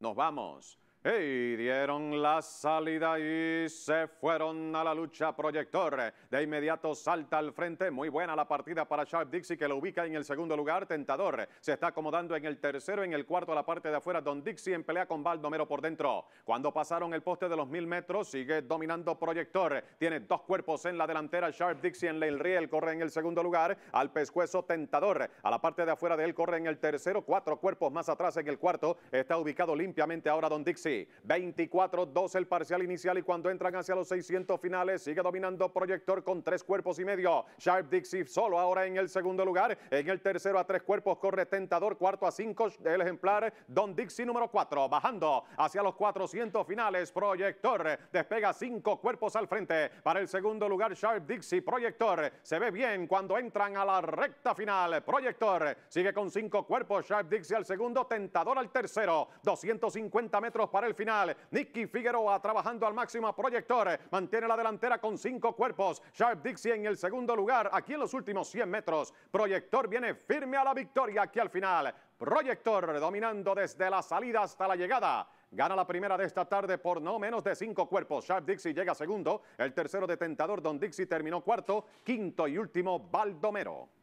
Nos vamos. Y dieron la salida y se fueron a la lucha proyector. De inmediato salta al frente. Muy buena la partida para Sharp Dixie que lo ubica en el segundo lugar. Tentador se está acomodando en el tercero, en el cuarto a la parte de afuera. Don Dixie en pelea con Baldomero por dentro. Cuando pasaron el poste de los mil metros sigue dominando proyector. Tiene dos cuerpos en la delantera. Sharp Dixie en el riel corre en el segundo lugar. Al pescuezo tentador. A la parte de afuera de él corre en el tercero. Cuatro cuerpos más atrás en el cuarto. Está ubicado limpiamente ahora Don Dixie. 24 12 el parcial inicial y cuando entran hacia los 600 finales sigue dominando Proyector con tres cuerpos y medio. Sharp Dixie solo ahora en el segundo lugar. En el tercero a tres cuerpos corre Tentador, cuarto a cinco el ejemplar Don Dixie número 4. Bajando hacia los 400 finales, Proyector despega cinco cuerpos al frente. Para el segundo lugar, Sharp Dixie, Proyector se ve bien cuando entran a la recta final. Proyector sigue con cinco cuerpos, Sharp Dixie al segundo, Tentador al tercero. 250 metros para el final. Nicky Figueroa trabajando al máximo a proyector. Mantiene la delantera con cinco cuerpos. Sharp Dixie en el segundo lugar, aquí en los últimos 100 metros. Proyector viene firme a la victoria aquí al final. Proyector dominando desde la salida hasta la llegada. Gana la primera de esta tarde por no menos de cinco cuerpos. Sharp Dixie llega segundo. El tercero de Tentador, Don Dixie terminó cuarto. Quinto y último, Baldomero.